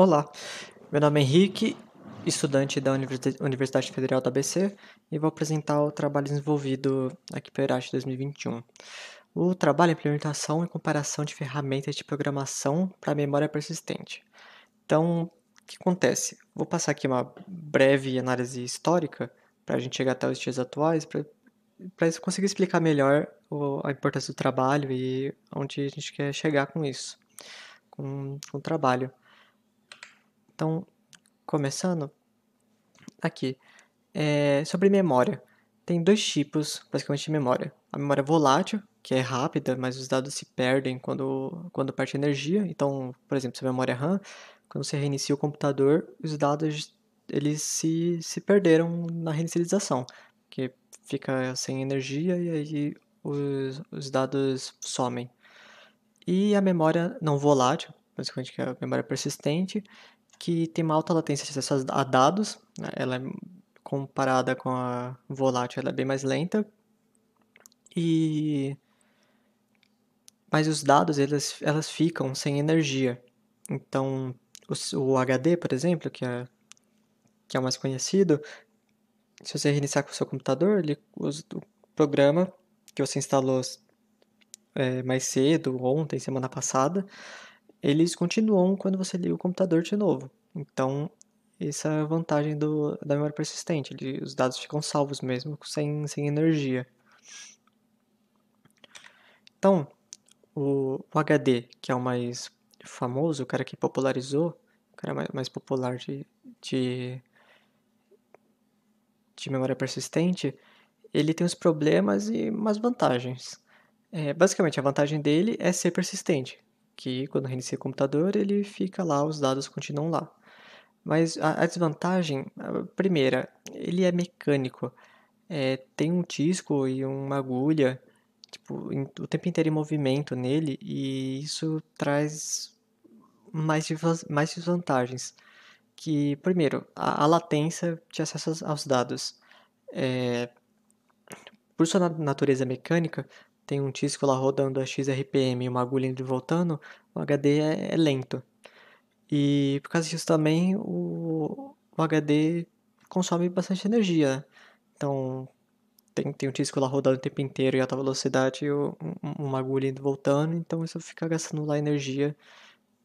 Olá, meu nome é Henrique, estudante da Universidade Federal da ABC e vou apresentar o trabalho desenvolvido aqui para o Eraste 2021. O trabalho é implementação e comparação de ferramentas de programação para memória persistente. Então, o que acontece? Vou passar aqui uma breve análise histórica para a gente chegar até os dias atuais, para conseguir explicar melhor o, a importância do trabalho e onde a gente quer chegar com isso, com, com o trabalho. Então, começando aqui, é, sobre memória. Tem dois tipos, basicamente, de memória. A memória volátil, que é rápida, mas os dados se perdem quando, quando parte energia. Então, por exemplo, se a memória é RAM, quando você reinicia o computador, os dados eles se, se perderam na reinicialização, que fica sem energia e aí os, os dados somem. E a memória não volátil, basicamente que é a memória persistente, que tem uma alta latência de acesso a dados, né? ela é comparada com a volátil, ela é bem mais lenta. E mas os dados elas, elas ficam sem energia. Então, o, o HD, por exemplo, que é que é o mais conhecido, se você reiniciar com o seu computador, ele usa o programa que você instalou é, mais cedo, ontem, semana passada, eles continuam quando você liga o computador de novo. Então, essa é a vantagem do, da memória persistente. Ele, os dados ficam salvos mesmo, sem, sem energia. Então, o, o HD, que é o mais famoso, o cara que popularizou, o cara mais, mais popular de, de, de memória persistente, ele tem os problemas e umas vantagens. É, basicamente, a vantagem dele é ser persistente que quando reinicia o computador ele fica lá, os dados continuam lá. Mas a, a desvantagem, a primeira, ele é mecânico. É, tem um disco e uma agulha tipo, em, o tempo inteiro em movimento nele e isso traz mais, mais desvantagens. Que, primeiro, a, a latência de acesso aos, dados. É, por sua natureza mecânica, tem um disco lá rodando a x RPM e uma agulha indo e voltando, o HD é, é, lento. E por causa disso também o, o HD consome bastante energia. Então tem, tem um disco lá rodando o tempo inteiro em alta velocidade e um, uma agulha indo e voltando, então isso fica gastando lá energia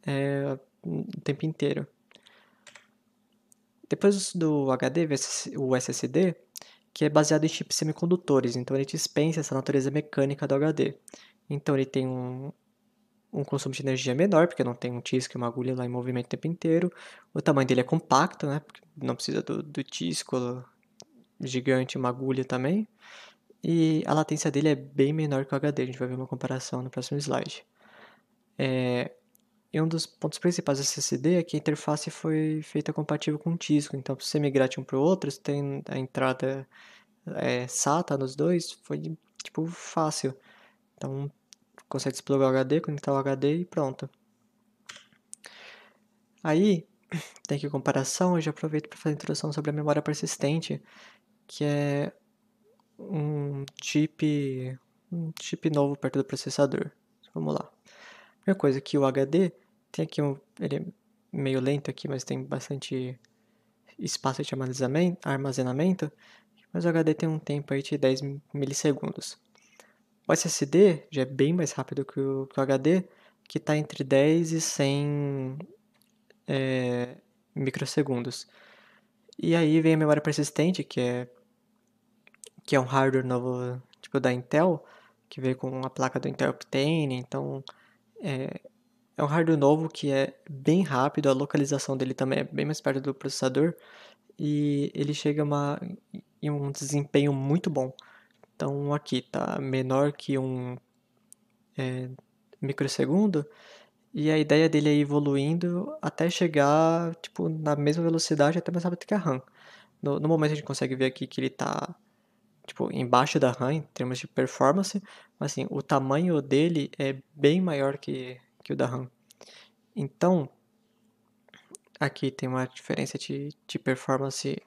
é, o tempo inteiro. Depois do HD, o SSD, que é baseado em chips semicondutores, então ele dispensa essa natureza mecânica do HD. Então ele tem um, um consumo de energia menor, porque não tem um disco e uma agulha lá em movimento o tempo inteiro. O tamanho dele é compacto, né? Porque não precisa do, do disco gigante, uma agulha também. E a latência dele é bem menor que o HD, a gente vai ver uma comparação no próximo slide. É, e um dos pontos principais do SSD é que a interface foi feita compatível com o disco. Então, se você migrar de um para o outro, se tem a entrada é, SATA nos dois, foi tipo fácil. Então, consegue desplugar o HD, conectar o HD e pronto. Aí, tem aqui comparação, eu já aproveito para fazer a introdução sobre a memória persistente, que é um chip, um chip novo perto do processador. Vamos lá. A primeira coisa é que o HD tem aqui um. Ele é meio lento aqui, mas tem bastante espaço de armazenamento. Mas o HD tem um tempo aí de 10 milissegundos. O SSD já é bem mais rápido que o, que o HD, que está entre 10 e 100 é, microsegundos. E aí vem a memória persistente, que é, que é um hardware novo tipo da Intel, que veio com a placa do Intel Optane, então é, é um hardware novo que é bem rápido, a localização dele também é bem mais perto do processador e ele chega uma, em um desempenho muito bom. Então aqui tá menor que um é, microsegundo e a ideia dele é ir evoluindo até chegar tipo na mesma velocidade até mais rápido que a RAM. No, no momento a gente consegue ver aqui que ele está tipo embaixo da RAM em termos de performance, mas assim o tamanho dele é bem maior que que o da RAM. Então, aqui tem uma diferença de, de performance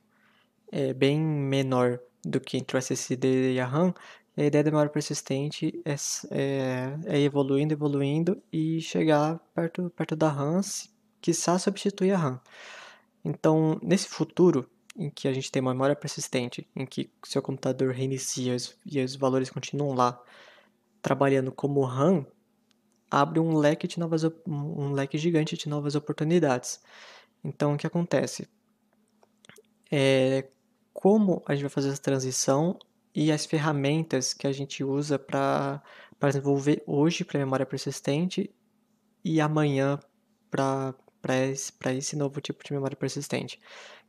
é, bem menor do que entre o SSD e a RAM. E a ideia da memória persistente é, é, é, evoluindo, evoluindo e chegar perto, perto da RAM, que só substituir a RAM. Então, nesse futuro em que a gente tem uma memória persistente, em que seu computador reinicia e os, e os valores continuam lá, trabalhando como RAM, abre um leque, de novas, um leque gigante de novas oportunidades. Então, o que acontece? É, como a gente vai fazer essa transição e as ferramentas que a gente usa para desenvolver hoje para memória persistente e amanhã para esse, esse novo tipo de memória persistente.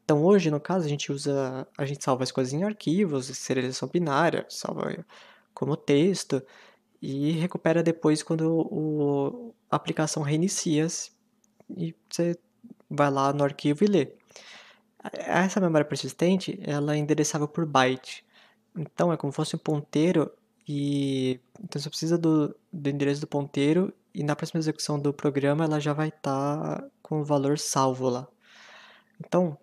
Então hoje, no caso, a gente usa, a gente salva as coisas em arquivos, serialização binária, salva como texto, e recupera depois quando o, a aplicação reinicia assim, e você vai lá no arquivo e lê. Essa memória persistente ela é endereçável por byte, então é como se fosse um ponteiro e então você precisa do, do endereço do ponteiro e na próxima execução do programa ela já vai estar tá com o valor salvo lá. Então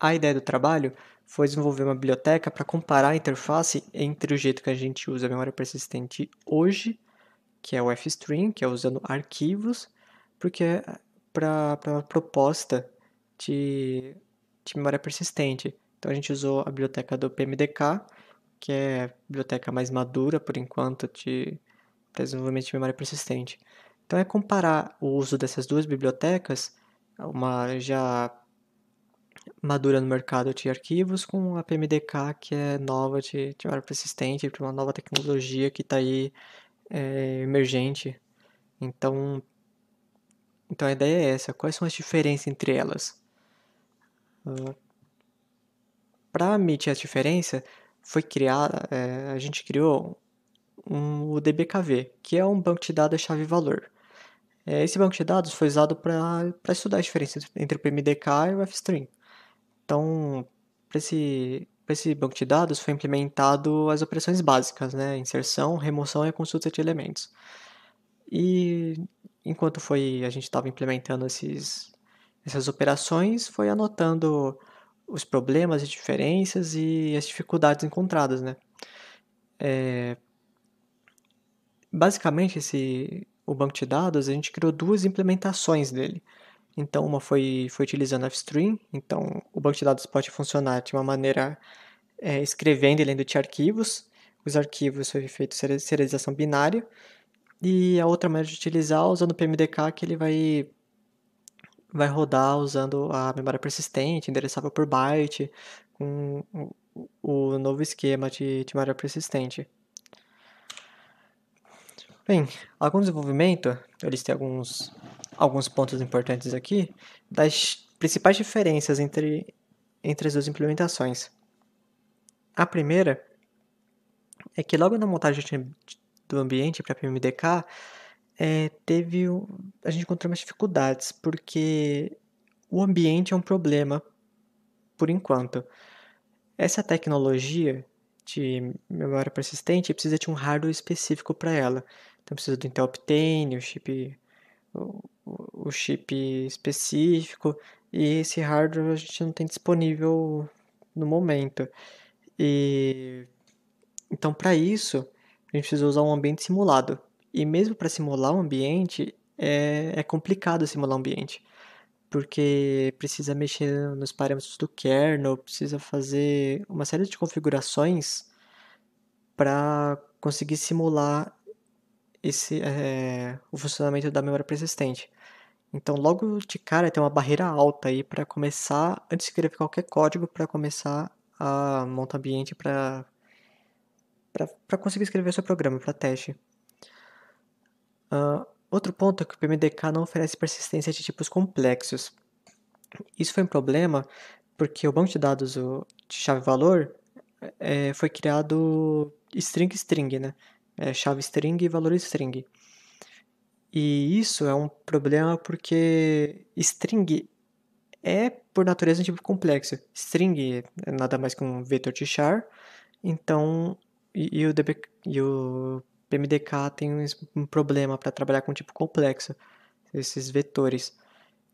a ideia do trabalho foi desenvolver uma biblioteca para comparar a interface entre o jeito que a gente usa a memória persistente hoje, que é o fstring, que é usando arquivos, porque é para uma proposta de, de memória persistente. Então a gente usou a biblioteca do PMDK, que é a biblioteca mais madura por enquanto de desenvolvimento de memória persistente. Então é comparar o uso dessas duas bibliotecas, uma já madura no mercado de arquivos com a PMDK que é nova de, de persistente, para uma nova tecnologia que está aí é, emergente. Então, então a ideia é essa. Quais são as diferenças entre elas? Ah, para medir a diferença, foi criada, é, a gente criou um, o DBKV, que é um banco de dados chave valor. É, esse banco de dados foi usado para estudar a diferença entre o PMDK e o FStream. Então, para esse, esse banco de dados foi implementado as operações básicas, né? Inserção, remoção e consulta de elementos. E enquanto foi a gente estava implementando esses, essas operações, foi anotando os problemas, as diferenças e as dificuldades encontradas, né? É, basicamente, esse, o banco de dados, a gente criou duas implementações dele. Então, uma foi, foi utilizando string. então o banco de dados pode funcionar de uma maneira é, escrevendo e lendo de arquivos. Os arquivos foi feito serialização binária. E a outra maneira de utilizar usando o PMDK, que ele vai, vai rodar usando a memória persistente, endereçável por byte, com o novo esquema de, de memória persistente. Bem, algum desenvolvimento, eu listei alguns alguns pontos importantes aqui das principais diferenças entre, entre as duas implementações. A primeira é que logo na montagem do ambiente para PMDK, é, teve a gente encontrou umas dificuldades porque o ambiente é um problema por enquanto. Essa tecnologia de memória persistente precisa de um hardware específico para ela. Então precisa do Intel Optane, o chip o, o chip específico e esse hardware a gente não tem disponível no momento. E então para isso a gente precisa usar um ambiente simulado. E mesmo para simular um ambiente é, é complicado simular um ambiente, porque precisa mexer nos parâmetros do kernel, precisa fazer uma série de configurações para conseguir simular esse, é, o funcionamento da memória persistente. Então, logo de cara, tem uma barreira alta aí para começar antes de escrever qualquer código para começar a montar ambiente para conseguir escrever seu programa para teste. Uh, outro ponto é que o PMDK não oferece persistência de tipos complexos. Isso foi um problema porque o banco de dados de chave-valor é, eh, foi criado string-string, né? é, chave string e valor string. E isso é um problema porque string é, por natureza, um tipo complexo. String é nada mais que um vetor de char, então, e, e o, DB, e o PMDK tem um problema para trabalhar com tipo complexo, esses vetores.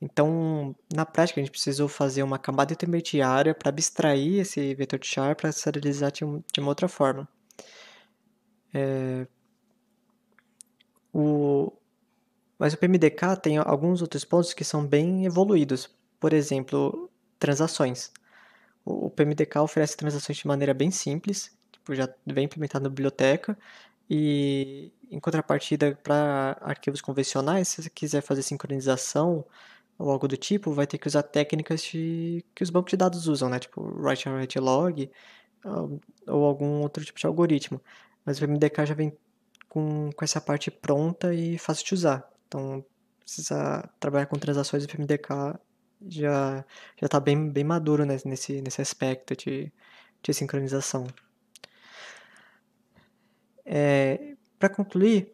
Então, na prática, a gente precisou fazer uma camada intermediária para abstrair esse vetor de char para serializar de uma outra forma. É, o, mas o PMDK tem alguns outros pontos que são bem evoluídos. Por exemplo, transações. O, PMDK oferece transações de maneira bem simples, tipo, já bem implementado na biblioteca. E em contrapartida, para arquivos convencionais, se você quiser fazer sincronização ou algo do tipo, vai ter que usar técnicas de, que os bancos de dados usam, né? Tipo write and write log ah, ou algum outro tipo de algoritmo. Mas o MDK já vem com, com essa parte pronta e fácil de usar. Então, precisa trabalhar com transações do MDK já já está bem, bem maduro nesse, nesse aspecto de, de sincronização. É, Para concluir,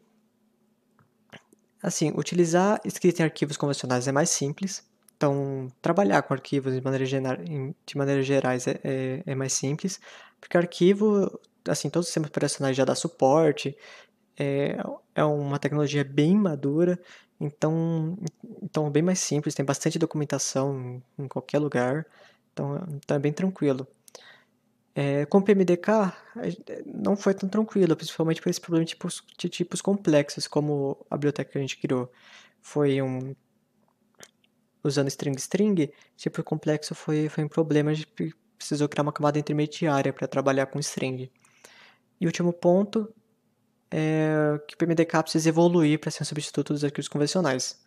assim, utilizar escrita em arquivos convencionais é mais simples. Então, trabalhar com arquivos de maneira, de maneira gerais é, é, é mais simples, porque arquivo assim, todos os sistema operacional já dá suporte, é, é uma tecnologia bem madura, então, então é bem mais simples, tem bastante documentação em, em qualquer lugar, então, então é bem tranquilo. É, com o PMDK não foi tão tranquilo, principalmente por esse problema de tipos, de tipos complexos, como a biblioteca que a gente criou foi um usando string string, tipo complexo foi, foi um problema, a gente precisou criar uma camada intermediária para trabalhar com string. E último ponto é que o PMDK precisa evoluir para ser um substituto dos arquivos convencionais,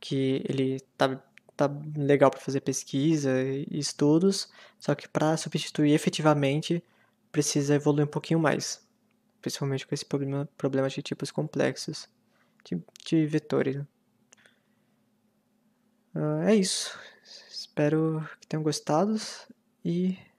que ele tá, tá legal para fazer pesquisa e estudos, só que para substituir efetivamente precisa evoluir um pouquinho mais, principalmente com esse problema, problema de tipos complexos de, de vetores. Uh, é isso. Espero que tenham gostado e